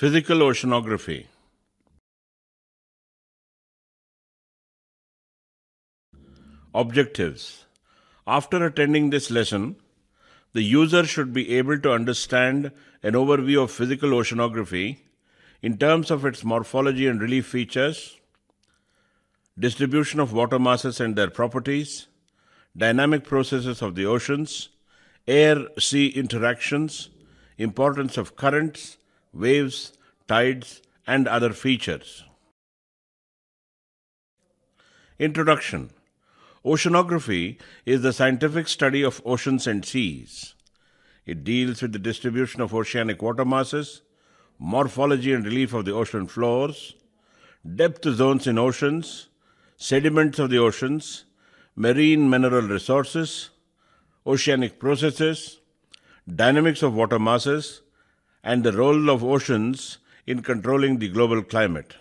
Physical oceanography. Objectives. After attending this lesson, the user should be able to understand an overview of physical oceanography in terms of its morphology and relief features, distribution of water masses and their properties, dynamic processes of the oceans, air sea interactions, importance of currents, waves, tides, and other features. Introduction Oceanography is the scientific study of oceans and seas. It deals with the distribution of oceanic water masses, morphology and relief of the ocean floors, depth zones in oceans, sediments of the oceans, marine mineral resources, oceanic processes, dynamics of water masses, and the role of oceans in controlling the global climate.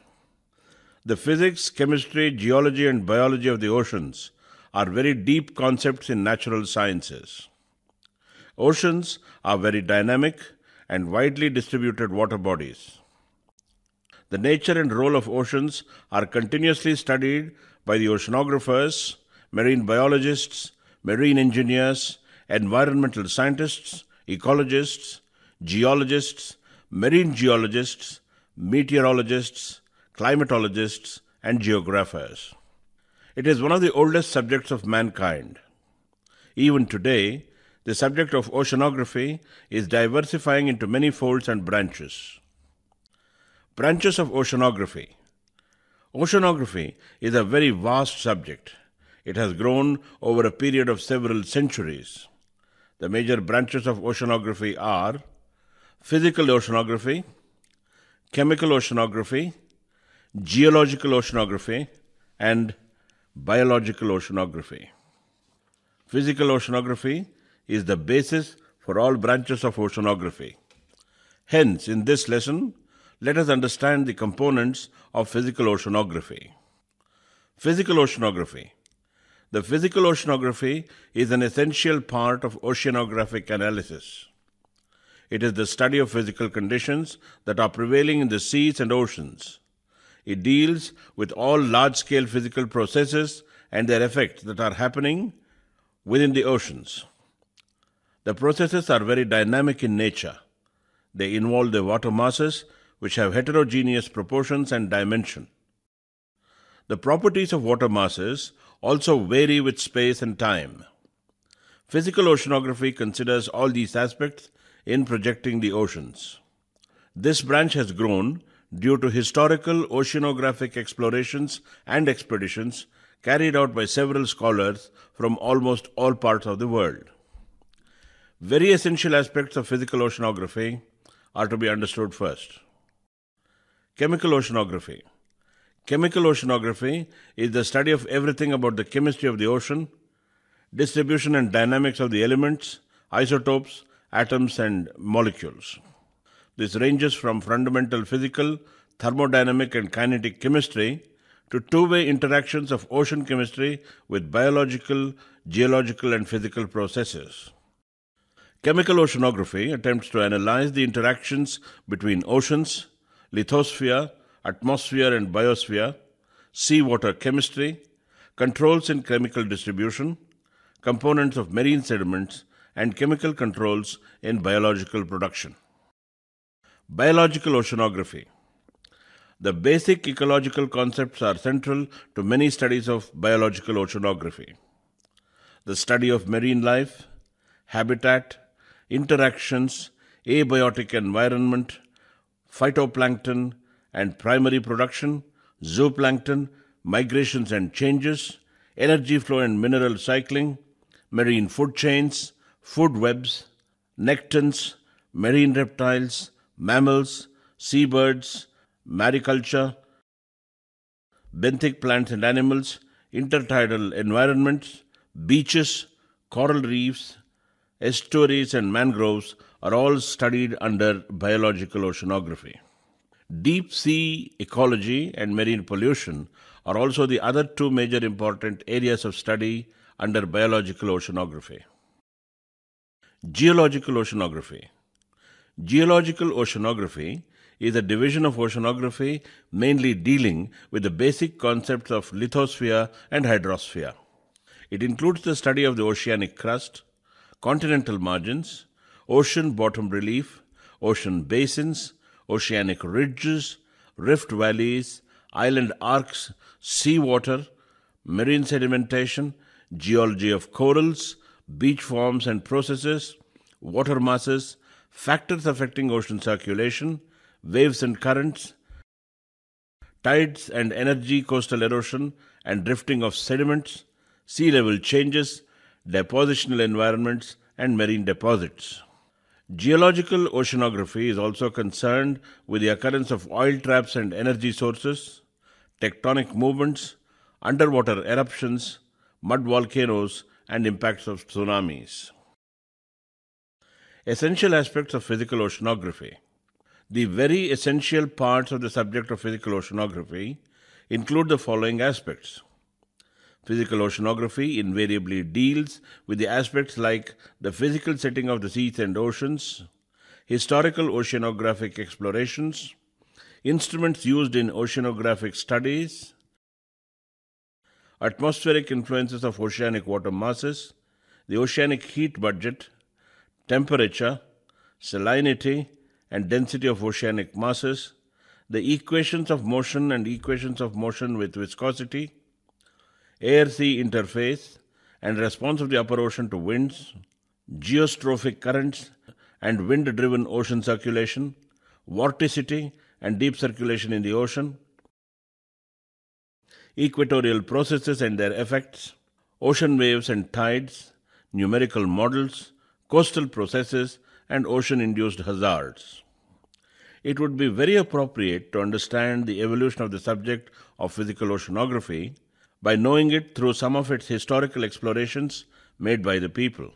The physics, chemistry, geology, and biology of the oceans are very deep concepts in natural sciences. Oceans are very dynamic and widely distributed water bodies. The nature and role of oceans are continuously studied by the oceanographers, marine biologists, marine engineers, environmental scientists, ecologists, geologists, marine geologists, meteorologists, climatologists, and geographers. It is one of the oldest subjects of mankind. Even today, the subject of oceanography is diversifying into many folds and branches. Branches of oceanography. Oceanography is a very vast subject. It has grown over a period of several centuries. The major branches of oceanography are physical oceanography, chemical oceanography, geological oceanography, and biological oceanography. Physical oceanography is the basis for all branches of oceanography. Hence, in this lesson, let us understand the components of physical oceanography. Physical oceanography. The physical oceanography is an essential part of oceanographic analysis. It is the study of physical conditions that are prevailing in the seas and oceans. It deals with all large scale physical processes and their effects that are happening within the oceans. The processes are very dynamic in nature. They involve the water masses, which have heterogeneous proportions and dimension. The properties of water masses also vary with space and time. Physical oceanography considers all these aspects in projecting the oceans. This branch has grown due to historical oceanographic explorations and expeditions carried out by several scholars from almost all parts of the world. Very essential aspects of physical oceanography are to be understood first. Chemical oceanography. Chemical oceanography is the study of everything about the chemistry of the ocean, distribution and dynamics of the elements, isotopes, atoms and molecules. This ranges from fundamental physical, thermodynamic, and kinetic chemistry to two way interactions of ocean chemistry with biological, geological, and physical processes. Chemical oceanography attempts to analyze the interactions between oceans, lithosphere, atmosphere, and biosphere, seawater chemistry, controls in chemical distribution, components of marine sediments, and chemical controls in biological production. Biological oceanography. The basic ecological concepts are central to many studies of biological oceanography. The study of marine life, habitat, interactions, abiotic environment, phytoplankton and primary production, zooplankton, migrations and changes, energy flow and mineral cycling, marine food chains, food webs, nectans, marine reptiles, mammals, seabirds, mariculture, benthic plants and animals, intertidal environments, beaches, coral reefs, estuaries, and mangroves are all studied under biological oceanography. Deep sea ecology and marine pollution are also the other two major important areas of study under biological oceanography. Geological oceanography. Geological oceanography is a division of oceanography mainly dealing with the basic concepts of lithosphere and hydrosphere. It includes the study of the oceanic crust, continental margins, ocean bottom relief, ocean basins, oceanic ridges, rift valleys, island arcs, seawater, marine sedimentation, geology of corals, beach forms and processes, water masses, factors affecting ocean circulation, waves and currents, tides and energy, coastal erosion and drifting of sediments, sea level changes, depositional environments, and marine deposits. Geological oceanography is also concerned with the occurrence of oil traps and energy sources, tectonic movements, underwater eruptions, mud volcanoes, and impacts of tsunamis. Essential aspects of physical oceanography. The very essential parts of the subject of physical oceanography include the following aspects. Physical oceanography invariably deals with the aspects like the physical setting of the seas and oceans, historical oceanographic explorations, instruments used in oceanographic studies, atmospheric influences of oceanic water masses, the oceanic heat budget, temperature, salinity, and density of oceanic masses, the equations of motion and equations of motion with viscosity, air sea interface, and response of the upper ocean to winds, geostrophic currents and wind driven ocean circulation, vorticity and deep circulation in the ocean, equatorial processes and their effects, ocean waves and tides, numerical models, coastal processes, and ocean induced hazards. It would be very appropriate to understand the evolution of the subject of physical oceanography by knowing it through some of its historical explorations made by the people.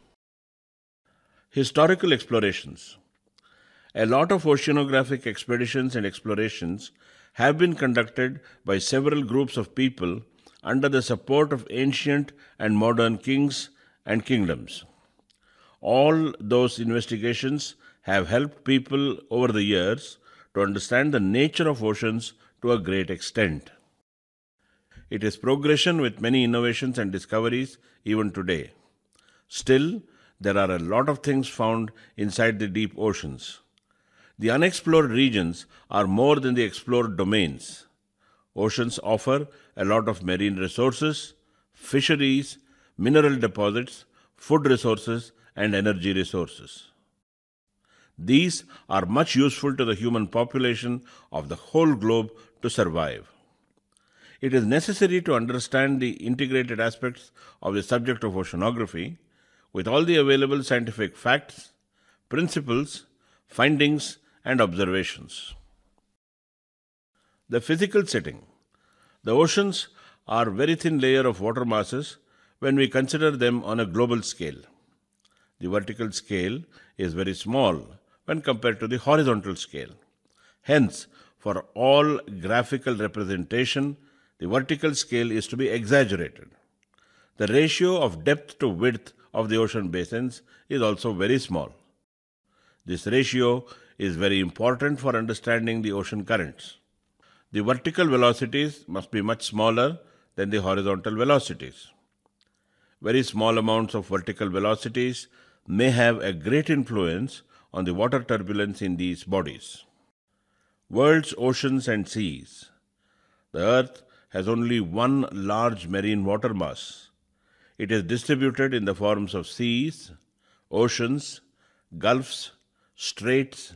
Historical explorations. A lot of oceanographic expeditions and explorations have been conducted by several groups of people under the support of ancient and modern kings and kingdoms. All those investigations have helped people over the years to understand the nature of oceans to a great extent. It is progression with many innovations and discoveries even today. Still, there are a lot of things found inside the deep oceans. The unexplored regions are more than the explored domains. Oceans offer a lot of marine resources, fisheries, mineral deposits, food resources, and energy resources. These are much useful to the human population of the whole globe to survive. It is necessary to understand the integrated aspects of the subject of oceanography with all the available scientific facts, principles, findings, and observations. The physical setting. The oceans are very thin layer of water masses when we consider them on a global scale. The vertical scale is very small when compared to the horizontal scale. Hence, for all graphical representation, the vertical scale is to be exaggerated. The ratio of depth to width of the ocean basins is also very small. This ratio is very important for understanding the ocean currents. The vertical velocities must be much smaller than the horizontal velocities. Very small amounts of vertical velocities may have a great influence on the water turbulence in these bodies. World's oceans and seas. The Earth has only one large marine water mass. It is distributed in the forms of seas, oceans, gulfs, straits,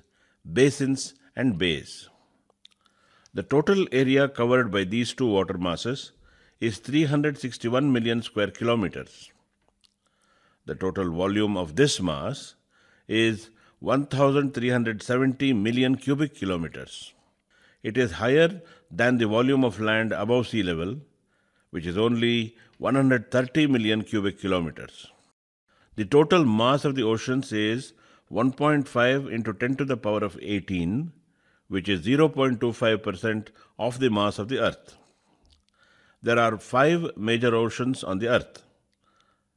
basins, and bays. The total area covered by these two water masses is 361 million square kilometers. The total volume of this mass is 1370 million cubic kilometers. It is higher than the volume of land above sea level, which is only 130 million cubic kilometers. The total mass of the oceans is 1.5 into 10 to the power of 18, which is 0.25% of the mass of the Earth. There are five major oceans on the Earth,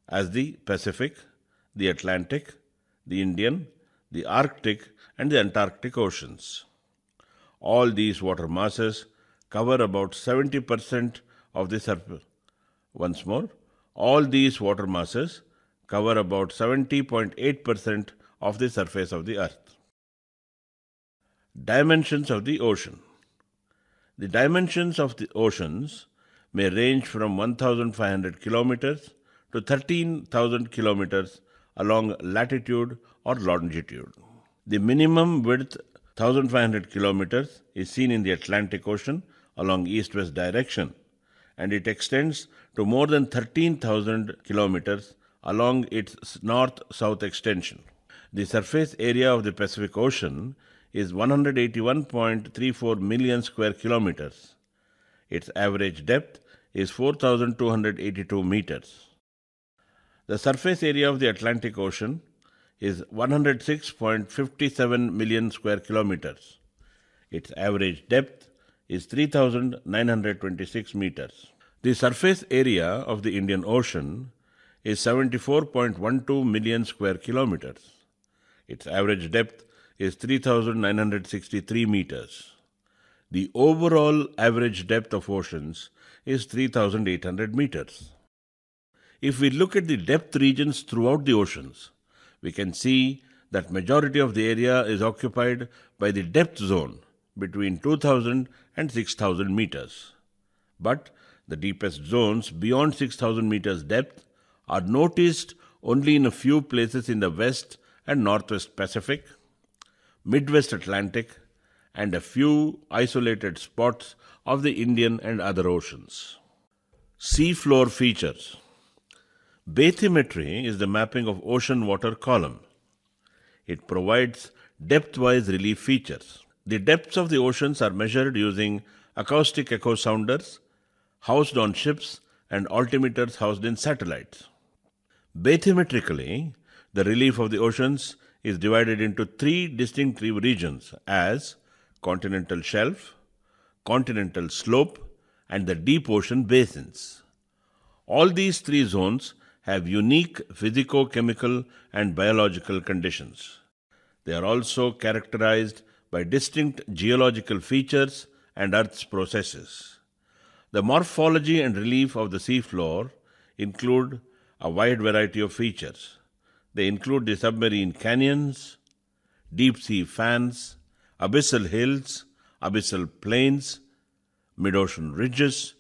as the Pacific, the Atlantic, the Indian, the Arctic, and the Antarctic oceans. All these water masses cover about 70% of the surface. Once more, all these water masses cover about 70.8% of the surface of the earth. Dimensions of the ocean. The dimensions of the oceans may range from 1,500 kilometers to 13,000 kilometers along latitude or longitude. The minimum width 1,500 kilometers is seen in the Atlantic Ocean along east-west direction and it extends to more than 13,000 kilometers along its north-south extension. The surface area of the Pacific Ocean is 181.34 million square kilometers. Its average depth is 4,282 meters. The surface area of the Atlantic Ocean is 106.57 million square kilometers. Its average depth is 3,926 meters. The surface area of the Indian Ocean is 74.12 million square kilometers. Its average depth is 3,963 meters. The overall average depth of oceans is 3,800 meters. If we look at the depth regions throughout the oceans, we can see that majority of the area is occupied by the depth zone between 2000 and 6000 meters. But the deepest zones beyond 6000 meters depth are noticed only in a few places in the west and Northwest Pacific, Midwest Atlantic, and a few isolated spots of the Indian and other oceans. Seafloor features Bathymetry is the mapping of ocean water column. It provides depth wise relief features. The depths of the oceans are measured using acoustic echo sounders housed on ships and altimeters housed in satellites. Bathymetrically, the relief of the oceans is divided into three distinct regions as continental shelf, continental slope, and the deep ocean basins. All these three zones have unique physico chemical and biological conditions. They are also characterized by distinct geological features and Earth's processes. The morphology and relief of the seafloor include a wide variety of features. They include the submarine canyons, deep sea fans, abyssal hills, abyssal plains, mid ocean ridges,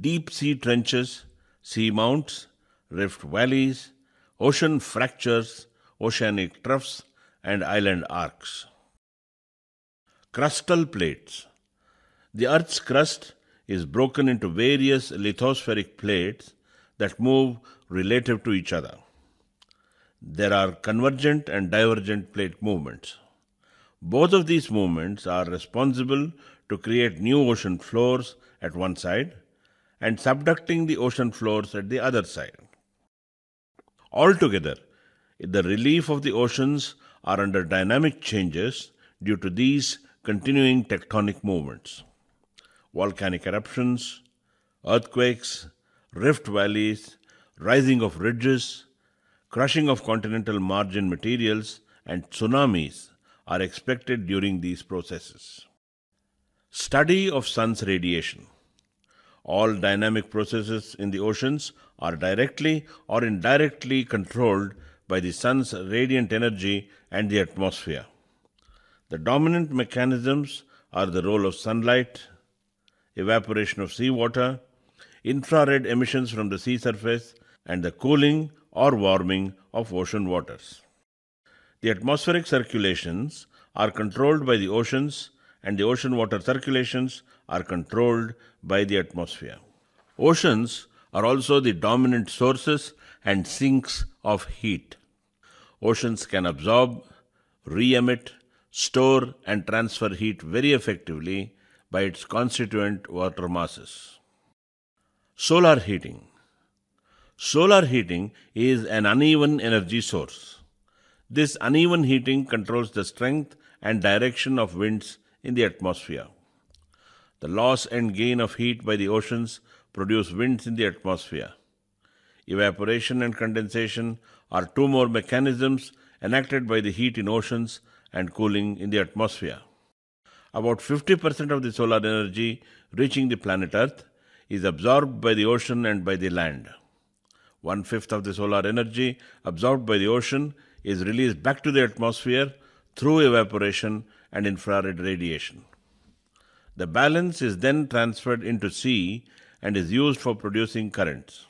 deep sea trenches, sea mounts, rift valleys, ocean fractures, oceanic troughs, and island arcs. Crustal plates. The Earth's crust is broken into various lithospheric plates that move relative to each other there are convergent and divergent plate movements. Both of these movements are responsible to create new ocean floors at one side and subducting the ocean floors at the other side. Altogether, the relief of the oceans are under dynamic changes due to these continuing tectonic movements. Volcanic eruptions, earthquakes, rift valleys, rising of ridges, crushing of continental margin materials, and tsunamis are expected during these processes. Study of sun's radiation. All dynamic processes in the oceans are directly or indirectly controlled by the sun's radiant energy and the atmosphere. The dominant mechanisms are the role of sunlight, evaporation of seawater, infrared emissions from the sea surface, and the cooling or warming of ocean waters. The atmospheric circulations are controlled by the oceans, and the ocean water circulations are controlled by the atmosphere. Oceans are also the dominant sources and sinks of heat. Oceans can absorb, re emit, store, and transfer heat very effectively by its constituent water masses. Solar heating. Solar heating is an uneven energy source. This uneven heating controls the strength and direction of winds in the atmosphere. The loss and gain of heat by the oceans produce winds in the atmosphere. Evaporation and condensation are two more mechanisms enacted by the heat in oceans and cooling in the atmosphere. About 50% of the solar energy reaching the planet Earth is absorbed by the ocean and by the land. One fifth of the solar energy absorbed by the ocean is released back to the atmosphere through evaporation and infrared radiation. The balance is then transferred into sea and is used for producing currents.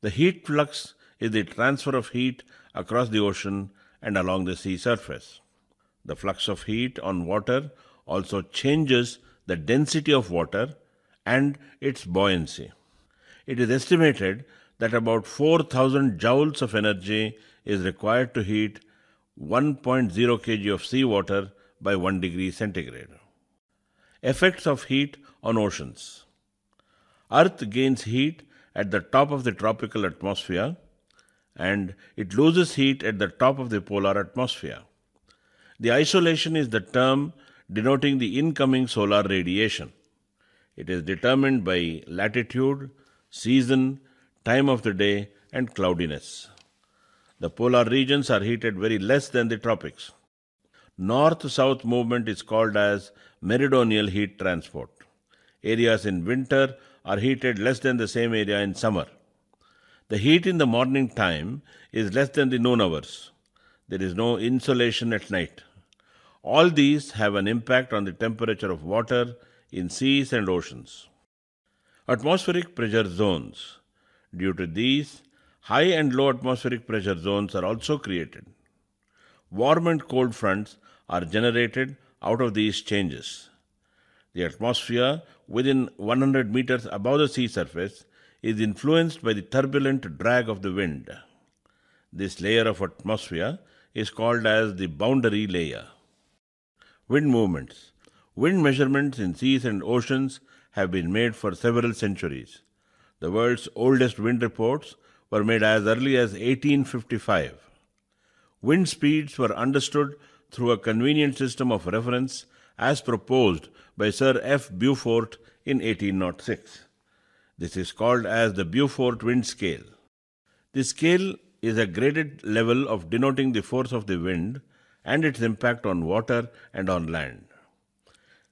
The heat flux is the transfer of heat across the ocean and along the sea surface. The flux of heat on water also changes the density of water and its buoyancy. It is estimated that about 4000 joules of energy is required to heat 1.0 kg of seawater by 1 degree centigrade. Effects of heat on oceans. Earth gains heat at the top of the tropical atmosphere and it loses heat at the top of the polar atmosphere. The isolation is the term denoting the incoming solar radiation. It is determined by latitude, season, time of the day, and cloudiness. The polar regions are heated very less than the tropics. North-south movement is called as meridional heat transport. Areas in winter are heated less than the same area in summer. The heat in the morning time is less than the noon hours. There is no insolation at night. All these have an impact on the temperature of water in seas and oceans. Atmospheric pressure zones Due to these, high and low atmospheric pressure zones are also created. Warm and cold fronts are generated out of these changes. The atmosphere within 100 meters above the sea surface is influenced by the turbulent drag of the wind. This layer of atmosphere is called as the boundary layer. Wind movements. Wind measurements in seas and oceans have been made for several centuries the world's oldest wind reports, were made as early as 1855. Wind speeds were understood through a convenient system of reference as proposed by Sir F. Beaufort in 1806. This is called as the Beaufort wind scale. The scale is a graded level of denoting the force of the wind and its impact on water and on land.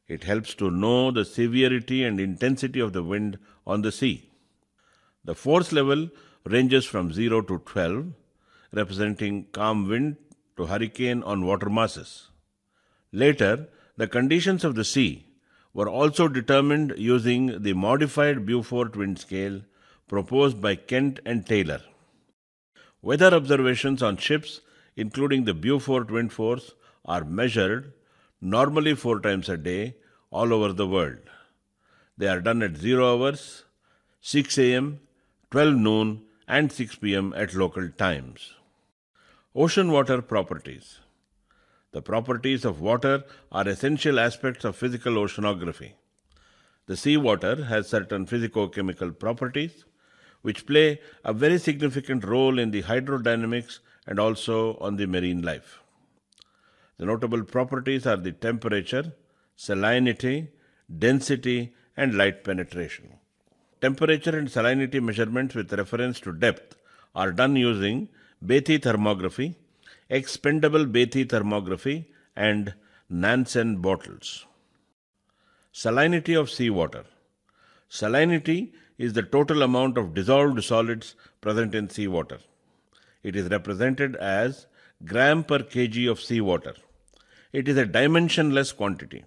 It helps to know the severity and intensity of the wind on the sea. The fourth level ranges from 0 to 12, representing calm wind to hurricane on water masses. Later, the conditions of the sea were also determined using the modified Beaufort wind scale proposed by Kent and Taylor. Weather observations on ships, including the Beaufort wind force, are measured normally four times a day all over the world. They are done at 0 hours, 6 a.m., 12 noon, and 6 pm at local times. Ocean water properties. The properties of water are essential aspects of physical oceanography. The seawater has certain physico-chemical properties which play a very significant role in the hydrodynamics and also on the marine life. The notable properties are the temperature, salinity, density, and light penetration. Temperature and salinity measurements with reference to depth are done using Bethe thermography, expendable Bethe thermography and Nansen bottles. Salinity of seawater. Salinity is the total amount of dissolved solids present in seawater. It is represented as gram per kg of seawater. It is a dimensionless quantity.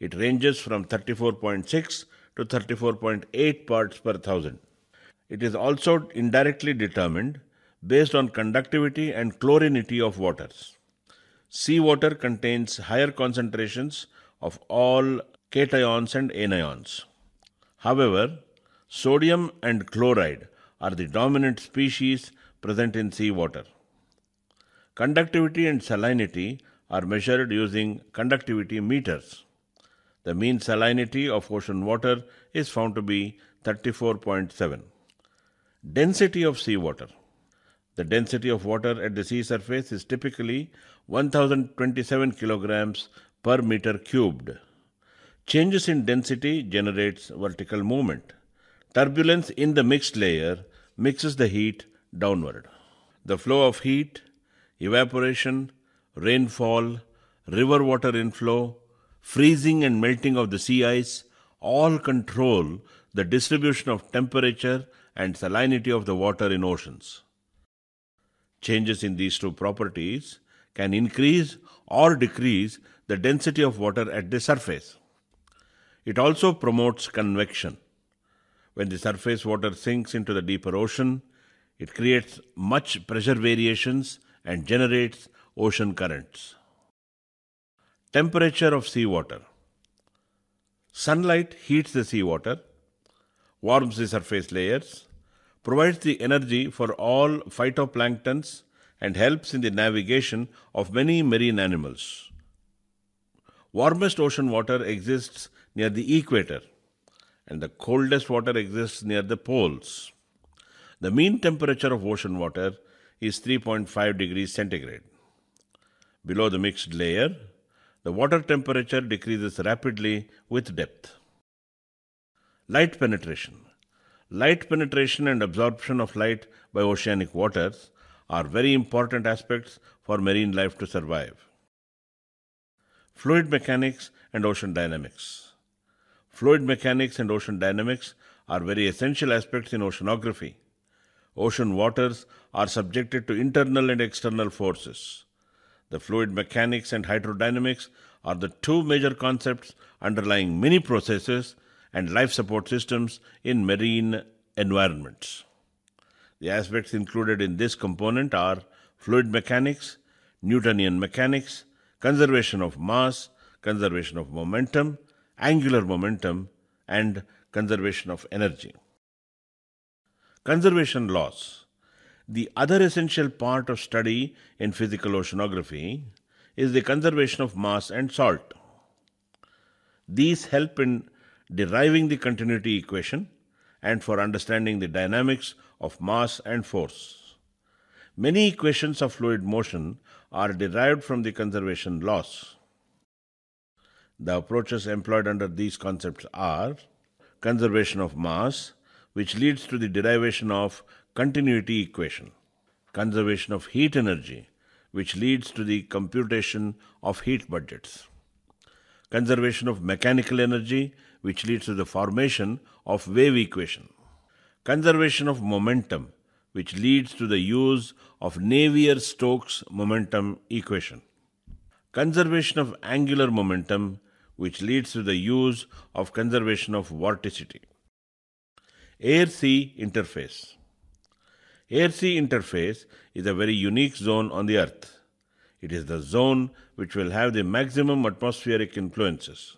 It ranges from 34.6 to 34.8 parts per thousand. It is also indirectly determined based on conductivity and chlorinity of waters. Seawater contains higher concentrations of all cations and anions. However, sodium and chloride are the dominant species present in seawater. Conductivity and salinity are measured using conductivity meters. The mean salinity of ocean water is found to be 34.7. Density of seawater. The density of water at the sea surface is typically 1027 kilograms per meter cubed. Changes in density generates vertical movement. Turbulence in the mixed layer mixes the heat downward. The flow of heat, evaporation, rainfall, river water inflow, freezing and melting of the sea ice all control the distribution of temperature and salinity of the water in oceans. Changes in these two properties can increase or decrease the density of water at the surface. It also promotes convection. When the surface water sinks into the deeper ocean, it creates much pressure variations and generates ocean currents. Temperature of seawater. Sunlight heats the seawater, warms the surface layers, provides the energy for all phytoplanktons, and helps in the navigation of many marine animals. Warmest ocean water exists near the equator, and the coldest water exists near the poles. The mean temperature of ocean water is 3.5 degrees centigrade. Below the mixed layer, the water temperature decreases rapidly with depth. Light penetration. Light penetration and absorption of light by oceanic waters are very important aspects for marine life to survive. Fluid mechanics and ocean dynamics. Fluid mechanics and ocean dynamics are very essential aspects in oceanography. Ocean waters are subjected to internal and external forces. The fluid mechanics and hydrodynamics are the two major concepts underlying many processes and life support systems in marine environments. The aspects included in this component are fluid mechanics, Newtonian mechanics, conservation of mass, conservation of momentum, angular momentum, and conservation of energy. Conservation laws the other essential part of study in physical oceanography is the conservation of mass and salt. These help in deriving the continuity equation and for understanding the dynamics of mass and force. Many equations of fluid motion are derived from the conservation laws. The approaches employed under these concepts are conservation of mass, which leads to the derivation of continuity equation, conservation of heat energy, which leads to the computation of heat budgets, conservation of mechanical energy, which leads to the formation of wave equation, conservation of momentum, which leads to the use of Navier-Stokes momentum equation, conservation of angular momentum, which leads to the use of conservation of vorticity. Air-sea interface. Air-sea interface is a very unique zone on the Earth. It is the zone which will have the maximum atmospheric influences.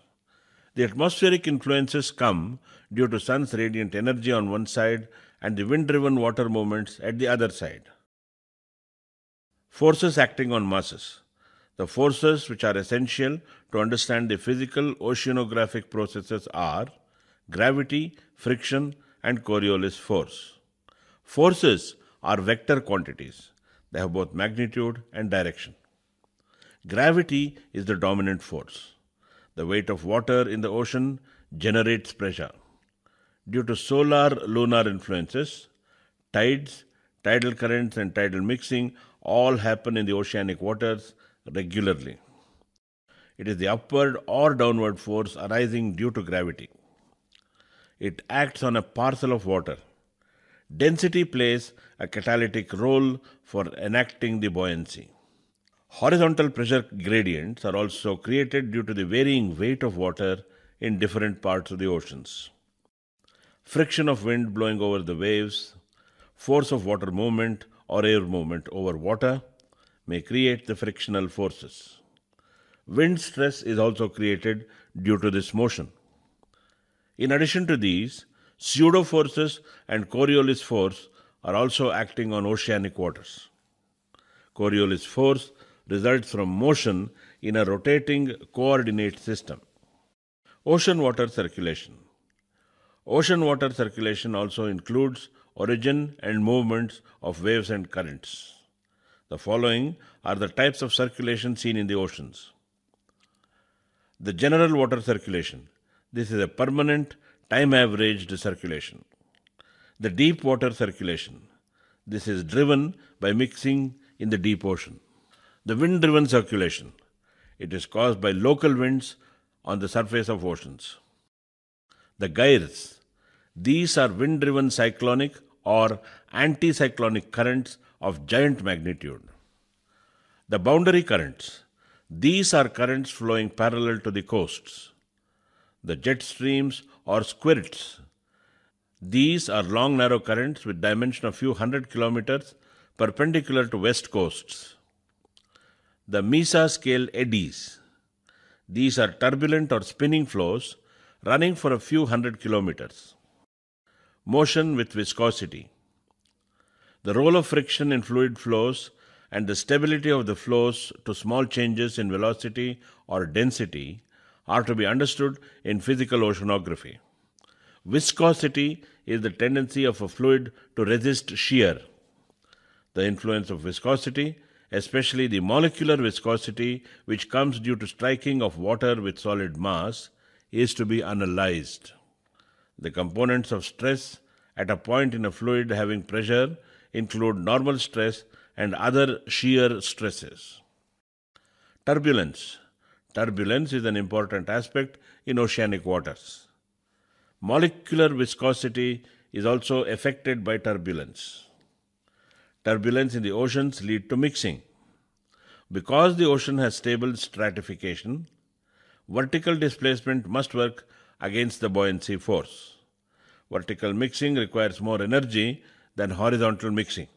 The atmospheric influences come due to sun's radiant energy on one side and the wind-driven water movements at the other side. Forces acting on masses. The forces which are essential to understand the physical oceanographic processes are gravity, friction, and Coriolis force. Forces are vector quantities. They have both magnitude and direction. Gravity is the dominant force. The weight of water in the ocean generates pressure. Due to solar lunar influences, tides, tidal currents, and tidal mixing all happen in the oceanic waters regularly. It is the upward or downward force arising due to gravity. It acts on a parcel of water Density plays a catalytic role for enacting the buoyancy. Horizontal pressure gradients are also created due to the varying weight of water in different parts of the oceans. Friction of wind blowing over the waves, force of water movement or air movement over water may create the frictional forces. Wind stress is also created due to this motion. In addition to these, Pseudo forces and Coriolis force are also acting on oceanic waters. Coriolis force results from motion in a rotating coordinate system. Ocean water circulation. Ocean water circulation also includes origin and movements of waves and currents. The following are the types of circulation seen in the oceans. The general water circulation. This is a permanent time averaged circulation. The deep water circulation. This is driven by mixing in the deep ocean. The wind driven circulation. It is caused by local winds on the surface of oceans. The gyres. These are wind driven cyclonic or anticyclonic currents of giant magnitude. The boundary currents. These are currents flowing parallel to the coasts. The jet streams or squirts. These are long narrow currents with dimension of few hundred kilometers perpendicular to west coasts. The Mesa scale eddies. These are turbulent or spinning flows running for a few hundred kilometers. Motion with viscosity. The role of friction in fluid flows and the stability of the flows to small changes in velocity or density are to be understood in physical oceanography. Viscosity is the tendency of a fluid to resist shear. The influence of viscosity, especially the molecular viscosity which comes due to striking of water with solid mass, is to be analyzed. The components of stress at a point in a fluid having pressure include normal stress and other shear stresses. Turbulence Turbulence is an important aspect in oceanic waters. Molecular viscosity is also affected by turbulence. Turbulence in the oceans lead to mixing. Because the ocean has stable stratification, vertical displacement must work against the buoyancy force. Vertical mixing requires more energy than horizontal mixing.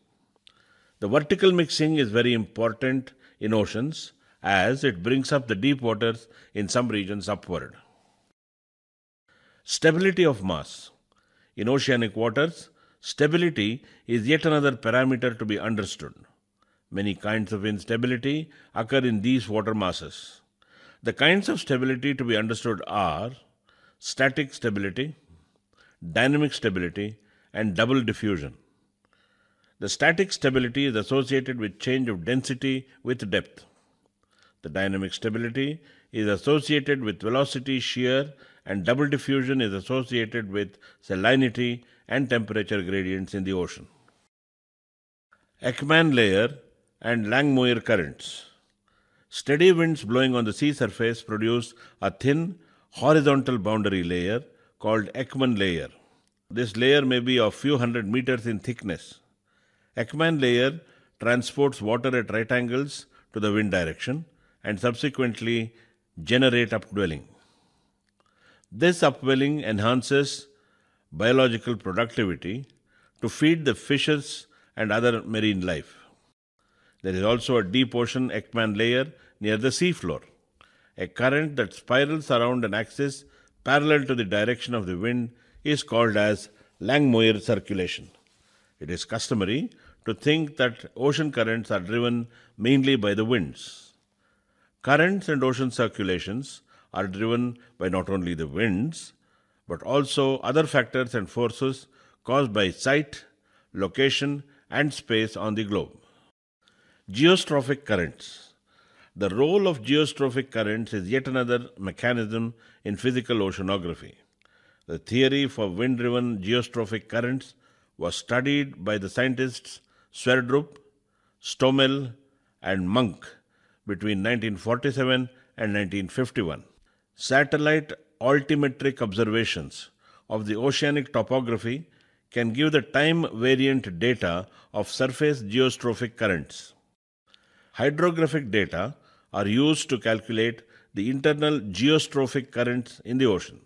The vertical mixing is very important in oceans as it brings up the deep waters in some regions upward. Stability of mass. In oceanic waters, stability is yet another parameter to be understood. Many kinds of instability occur in these water masses. The kinds of stability to be understood are static stability, dynamic stability, and double diffusion. The static stability is associated with change of density with depth. The dynamic stability is associated with velocity, shear, and double diffusion is associated with salinity and temperature gradients in the ocean. Ekman layer and Langmuir currents. Steady winds blowing on the sea surface produce a thin horizontal boundary layer called Ekman layer. This layer may be a few hundred meters in thickness. Ekman layer transports water at right angles to the wind direction and subsequently generate upwelling. This upwelling enhances biological productivity to feed the fishes and other marine life. There is also a deep ocean Ekman layer near the seafloor, a current that spirals around an axis parallel to the direction of the wind is called as Langmuir circulation. It is customary to think that ocean currents are driven mainly by the winds. Currents and ocean circulations are driven by not only the winds, but also other factors and forces caused by site, location, and space on the globe. Geostrophic currents. The role of geostrophic currents is yet another mechanism in physical oceanography. The theory for wind driven geostrophic currents was studied by the scientists Sverdrup, Stommel, and Monk between 1947 and 1951. Satellite altimetric observations of the oceanic topography can give the time variant data of surface geostrophic currents. Hydrographic data are used to calculate the internal geostrophic currents in the ocean.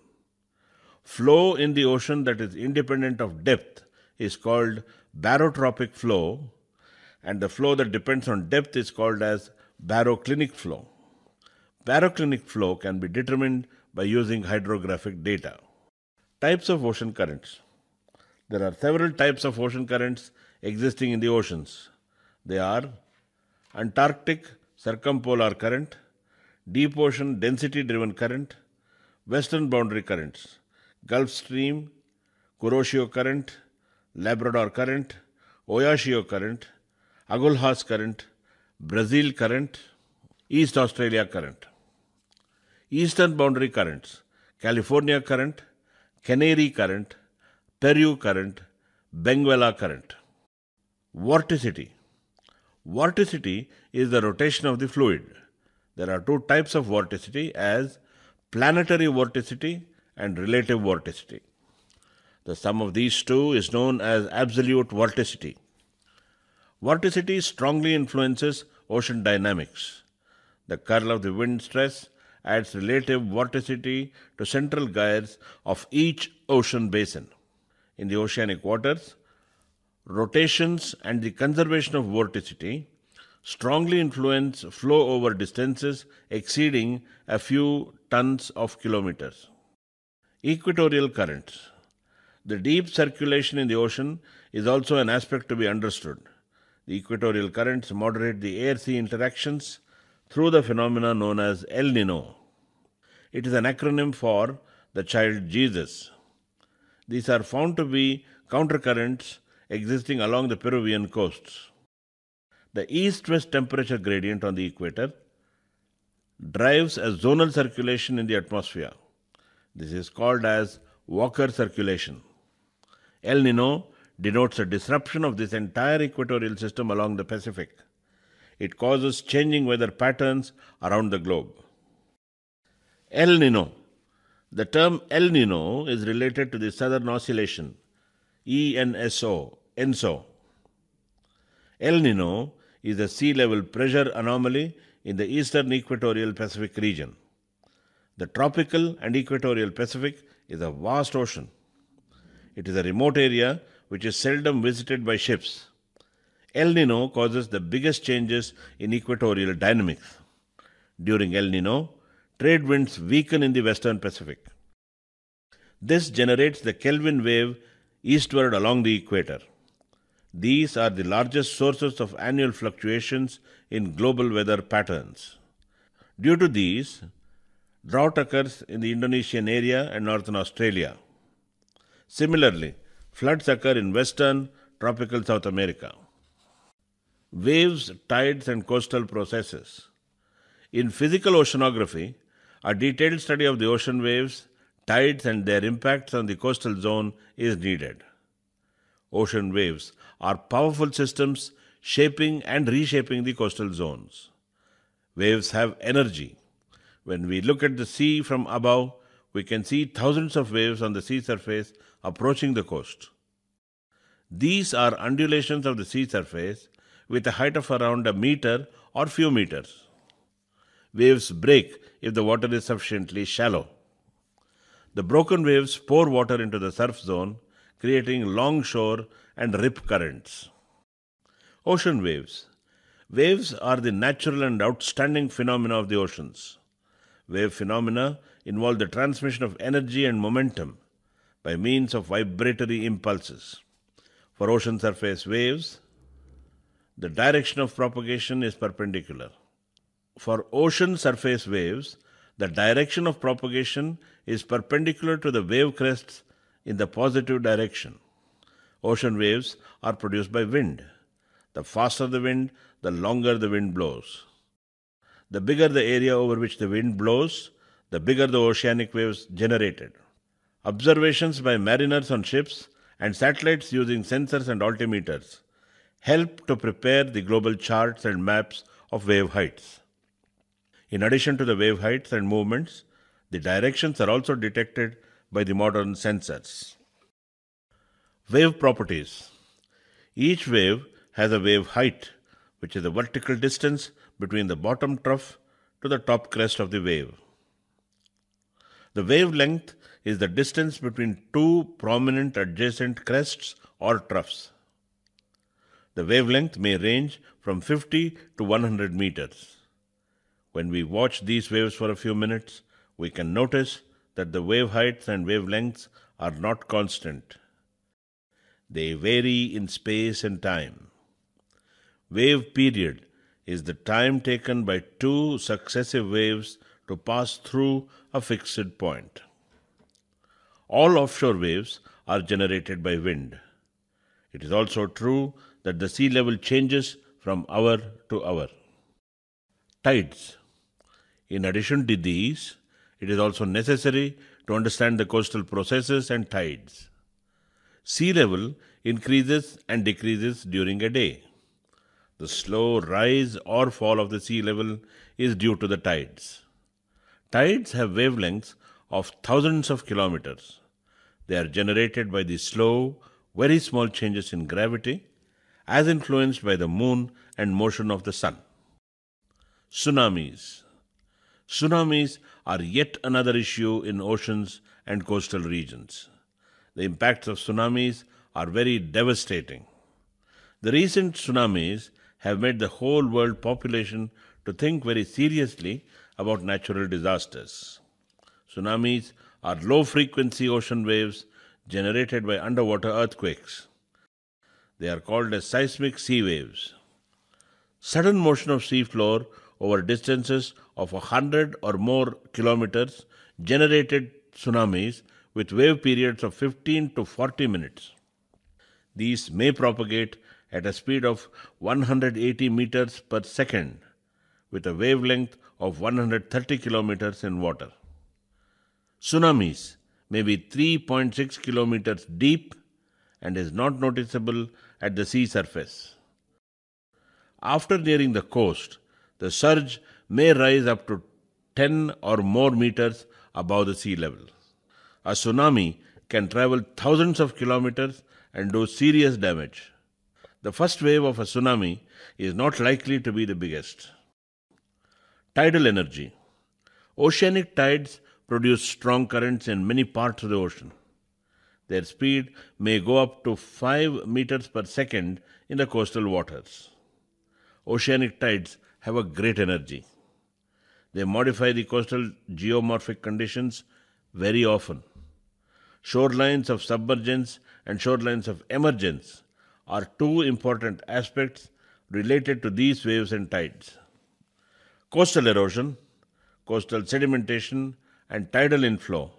Flow in the ocean that is independent of depth is called barotropic flow, and the flow that depends on depth is called as baroclinic flow. Baroclinic flow can be determined by using hydrographic data. Types of ocean currents. There are several types of ocean currents existing in the oceans. They are Antarctic circumpolar current, deep ocean density driven current, western boundary currents, Gulf Stream, Kuroshio current, Labrador current, Oyashio current, Agulhas current, Brazil current, East Australia current, Eastern boundary currents, California current, Canary current, Peru current, Benguela current. Vorticity. Vorticity is the rotation of the fluid. There are two types of vorticity as planetary vorticity and relative vorticity. The sum of these two is known as absolute vorticity. Vorticity strongly influences ocean dynamics. The curl of the wind stress adds relative vorticity to central gyres of each ocean basin. In the oceanic waters, rotations and the conservation of vorticity strongly influence flow over distances exceeding a few tons of kilometers. Equatorial currents. The deep circulation in the ocean is also an aspect to be understood. The equatorial currents moderate the air sea interactions through the phenomena known as El Nino. It is an acronym for the child Jesus. These are found to be countercurrents existing along the Peruvian coasts. The east west temperature gradient on the equator drives a zonal circulation in the atmosphere. This is called as Walker circulation. El Nino denotes a disruption of this entire equatorial system along the Pacific. It causes changing weather patterns around the globe. El Nino. The term El Nino is related to the Southern Oscillation, ENSO, ENSO. El Nino is a sea level pressure anomaly in the eastern equatorial Pacific region. The tropical and equatorial Pacific is a vast ocean. It is a remote area which is seldom visited by ships. El Nino causes the biggest changes in equatorial dynamics. During El Nino, trade winds weaken in the western Pacific. This generates the Kelvin wave eastward along the equator. These are the largest sources of annual fluctuations in global weather patterns. Due to these, drought occurs in the Indonesian area and northern Australia. Similarly, Floods occur in western, tropical South America. Waves, tides, and coastal processes. In physical oceanography, a detailed study of the ocean waves, tides, and their impacts on the coastal zone is needed. Ocean waves are powerful systems shaping and reshaping the coastal zones. Waves have energy. When we look at the sea from above, we can see thousands of waves on the sea surface approaching the coast. These are undulations of the sea surface with a height of around a meter or few meters. Waves break if the water is sufficiently shallow. The broken waves pour water into the surf zone, creating longshore and rip currents. Ocean waves. Waves are the natural and outstanding phenomena of the oceans. Wave phenomena involve the transmission of energy and momentum by means of vibratory impulses. For ocean surface waves, the direction of propagation is perpendicular. For ocean surface waves, the direction of propagation is perpendicular to the wave crests in the positive direction. Ocean waves are produced by wind. The faster the wind, the longer the wind blows. The bigger the area over which the wind blows, the bigger the oceanic waves generated observations by mariners on ships, and satellites using sensors and altimeters help to prepare the global charts and maps of wave heights. In addition to the wave heights and movements, the directions are also detected by the modern sensors. Wave properties Each wave has a wave height, which is the vertical distance between the bottom trough to the top crest of the wave. The wavelength is the distance between two prominent adjacent crests or troughs. The wavelength may range from 50 to 100 meters. When we watch these waves for a few minutes, we can notice that the wave heights and wavelengths are not constant. They vary in space and time. Wave period is the time taken by two successive waves to pass through a fixed point. All offshore waves are generated by wind. It is also true that the sea level changes from hour to hour. Tides. In addition to these, it is also necessary to understand the coastal processes and tides. Sea level increases and decreases during a day. The slow rise or fall of the sea level is due to the tides. Tides have wavelengths of thousands of kilometers. They are generated by the slow, very small changes in gravity, as influenced by the moon and motion of the sun. Tsunamis. Tsunamis are yet another issue in oceans and coastal regions. The impacts of tsunamis are very devastating. The recent tsunamis have made the whole world population to think very seriously about natural disasters. Tsunamis are low frequency ocean waves generated by underwater earthquakes. They are called as seismic sea waves. Sudden motion of sea floor over distances of 100 or more kilometers generated tsunamis with wave periods of 15 to 40 minutes. These may propagate at a speed of 180 meters per second with a wavelength of 130 kilometers in water. Tsunamis may be 3.6 kilometers deep and is not noticeable at the sea surface. After nearing the coast, the surge may rise up to 10 or more meters above the sea level. A tsunami can travel thousands of kilometers and do serious damage. The first wave of a tsunami is not likely to be the biggest. Tidal energy. Oceanic tides produce strong currents in many parts of the ocean. Their speed may go up to 5 meters per second in the coastal waters. Oceanic tides have a great energy. They modify the coastal geomorphic conditions very often. Shorelines of submergence and shorelines of emergence are two important aspects related to these waves and tides. Coastal erosion, coastal sedimentation, and tidal inflow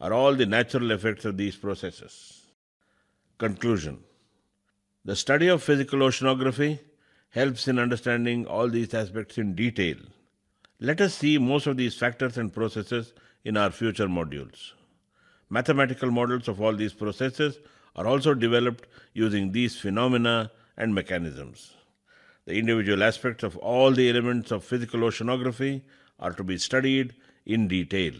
are all the natural effects of these processes. Conclusion The study of physical oceanography helps in understanding all these aspects in detail. Let us see most of these factors and processes in our future modules. Mathematical models of all these processes are also developed using these phenomena and mechanisms. The individual aspects of all the elements of physical oceanography are to be studied in detail.